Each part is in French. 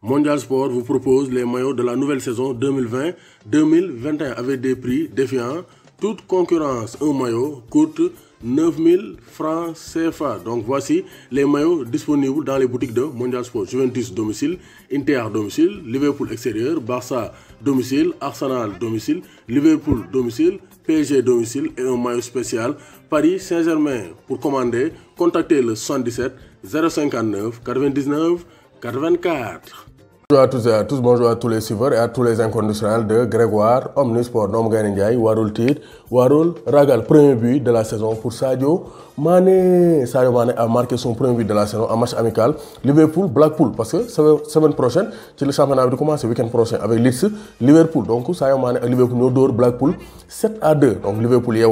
Mondial Sport vous propose les maillots de la nouvelle saison 2020-2021 avec des prix défiants. Toute concurrence, un maillot coûte 9000 francs CFA. Donc voici les maillots disponibles dans les boutiques de Mondial Sport. Juventus domicile, Inter domicile, Liverpool extérieur, Barça domicile, Arsenal domicile, Liverpool domicile, PSG domicile et un maillot spécial Paris Saint-Germain. Pour commander, contactez le 77 059 99 84. Bonjour à tous et à tous, bonjour à tous les suiveurs et à tous les inconditionnels de Grégoire, Omnisport, Nom Ndiaye, Warul Tid, Warul Ragal, premier but de la saison pour Sadio Mane. Sadio Mane a marqué son premier but de la saison en match amical Liverpool, Blackpool, parce que semaine prochaine, c'est le championnat va commencer le week-end prochain avec Leeds, Liverpool. Donc Sadio Mané Liverpool, nous Blackpool 7 à 2. Donc Liverpool, il y a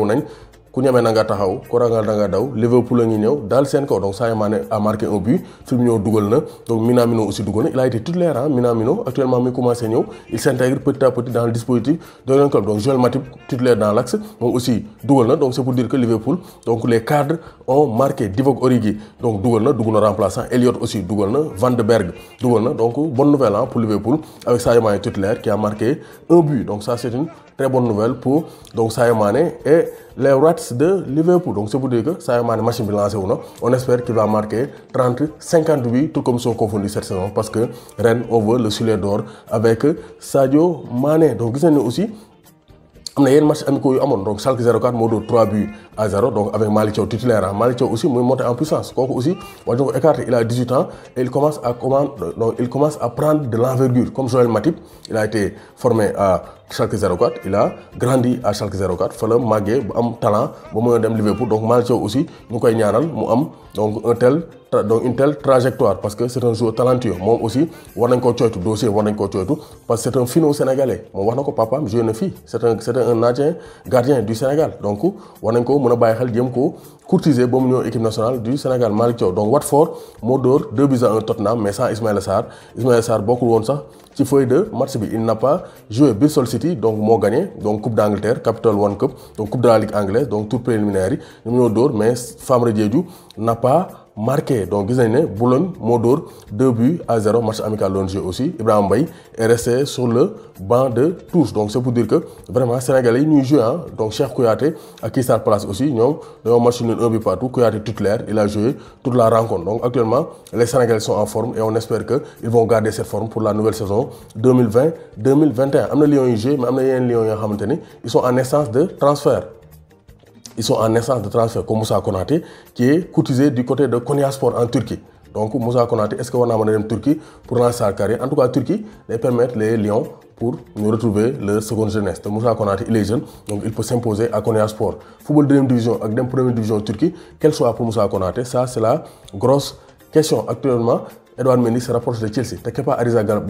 ku na nga taxaw ko ragal nga daw Liverpool ngi ñew dal daal seen donc Mané a marqué un but Firmino dugal na donc Minamino aussi dugal na il a été titulaire hein, Minamino actuellement mi commencé ñew il s'intègre petit à petit dans le dispositif de l'équipe. club donc joel Matip titulaire dans l'axe Donc aussi dugal na donc c'est pour dire que Liverpool donc les cadres ont marqué Divock Origi donc dugal na na remplaçant elliot aussi dugal na Van de Berg dugal na donc bonne nouvelle hein, pour Liverpool avec Sadio Mané titulaire qui a marqué un but donc ça c'est une Très bonne nouvelle pour donc Sadio Mané et les Rats de Liverpool. Donc c'est pour dire que Sadio Mané machine lancée ou non, on espère qu'il va marquer 30 50 buts tout comme son confondu cette saison parce que Rennes on veut le sulet d'or avec Sadio Mané. Donc vous avez aussi a eu un match amical yu Amon, donc 0 04 Modo 3 buts à 0 donc avec Malicho titulaire ah. Malicho aussi il monté en puissance Coco aussi il a 18 ans et il commence à donc il commence à prendre de l'envergure comme Joël Matip il a été formé à Schalke 04 il a grandi à Schalke 04 fa la bu am talent ba mën a dem Liverpool donc Malcho aussi nous koy ñaanal mu am donc un tel donc une telle trajectoire parce que c'est un joueur talentueux moom aussi war nañ koo coytu dossier war nañ koo tout parce que c'est un fino sénégalais moom wax na ko j'ai une fille, c'est un c'est un naajien gardien du Sénégal donc war nañ ko mën mon bàyyi xel jéem courtiser ba mu équipe nationale du Sénégal Malick donc Watford Modor, dóor 2 buts à un Tottenham mais sans Ismaël Sarr Ismaël Sarr bokkul woon ça. Si feuille de match il n'a pas joué Bristol City donc moo gagné donc coupe d'Angleterre Capital One Cup donc coupe de la ligue anglaise donc tout préliminaire numéro n'a mais Famre n'a pas marqué donc vous voyez, Boulogne Modour, deux buts à zéro match amical l'ONG aussi Ibrahim Bay est resté sur le banc de touche donc c'est pour dire que vraiment sénégalais nous jouent. Hein. donc Cheikh Kouyaté quitté sa place aussi ils ont match nul un but partout Kouyaté l'air, il a joué toute la rencontre donc actuellement les sénégalais sont en forme et on espère que ils vont garder cette forme pour la nouvelle saison 2020 2021 Amna Lyon a mais ils sont en essence de transfert. Ils sont en essence de transfert comme Moussa Konaté qui est cotisé du côté de Sport en Turquie. Donc Moussa Konaté, est-ce qu'on a amené en Turquie pour lancer sa carrière En tout cas, Turquie les permettre les Lions pour nous retrouver le seconde jeunesse. Moussa Konaté, il est jeune, donc il peut s'imposer à Sport. Football deuxième division avec première division en Turquie, quelle soit pour Moussa Konaté, ça c'est la grosse question actuellement. Edouard Mendy se rapproche de Chelsea te Kepa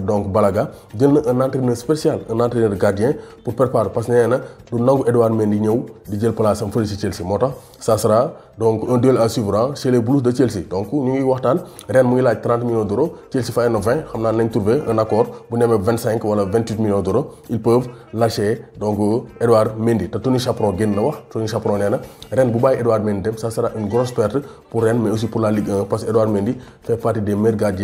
donc Balaga Il donne un entraîneur spécial un entraîneur gardien pour préparer parce que nee na du nangu Edouard Mendy ñëw di jël place am de Chelsea Mota, ça sera donc un duel à suivre hein, chez les Blues de Chelsea donc nous ngi waxtaan ren mu 30 millions d'euros Chelsea fait 20 xam naa trouvé un accord bu demee 25 ou 28 millions d'euros ils peuvent lâcher donc Edouard Mendy T'as Tony Chaperon qui est wax Tony Chaperon na Rennes bu Edouard Mendy ça sera une grosse perte pour Rennes mais aussi pour la Ligue 1 parce que Edouard Mendy fait partie des meilleurs gardiens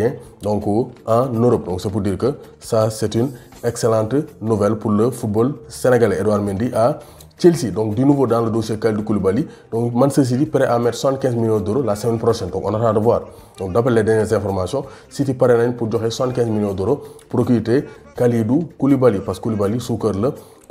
donc en Europe. Donc c'est pour dire que ça c'est une excellente nouvelle pour le football sénégalais. Edouard Mendy à Chelsea, donc du nouveau dans le dossier Kalidou Koulibaly. Donc Manchester City prêt à mettre 115 millions d'euros la semaine prochaine. Donc on attend de voir. Donc d'après les dernières informations, City prêt pour donner 75 millions d'euros pour Kalidou Koulibaly parce que Koulibaly sous cœur le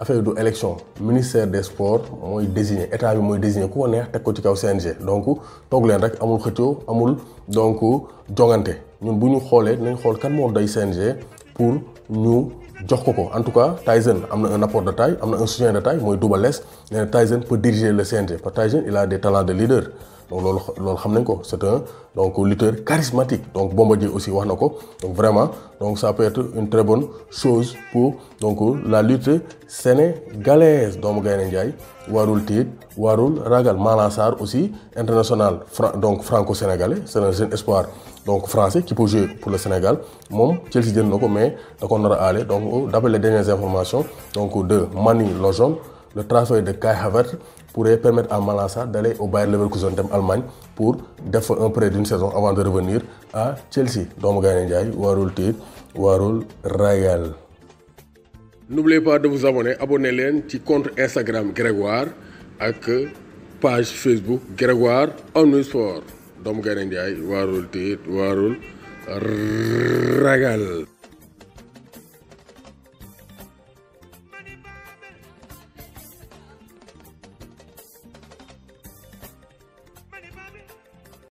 affaire du élection ministère des sports moi désigné état bi mooy désigné ko neex tek ko ci kaw CNG donc toog leen rek amul xëccoo amul donc jongante ñun bu ñu xoolee dinañ kan mo doy CNG pour ñu jox en tout cas Tyson a un apport de taille un soutien de taille moy Double S et Tyson peut diriger le CNG parce Tyson il a des talents de leader donc c'est un donc lutteur charismatique donc aussi wax donc vraiment donc ça peut être une très bonne chose pour donc la lutte sénégalaise dans gayna Njaay warul Tid, warul ragal Malassar aussi international donc franco-sénégalais c'est un espoir donc français qui peut jouer pour le Sénégal mon Chelsea jënd mais da ko aura aller. donc d'après les dernières informations donc de Mani Lojon, le transfert de Kai Havertz pourrait permettre à Malassa d'aller au Bayer Leverkusen en Allemagne pour faire un prêt d'une saison avant de revenir à Chelsea Donc N'oubliez pas de vous abonner abonnez à ci compte Instagram Grégoire la page Facebook Grégoire Omnisport. doomu Gaynde Njaay waarul tiit waarul ragal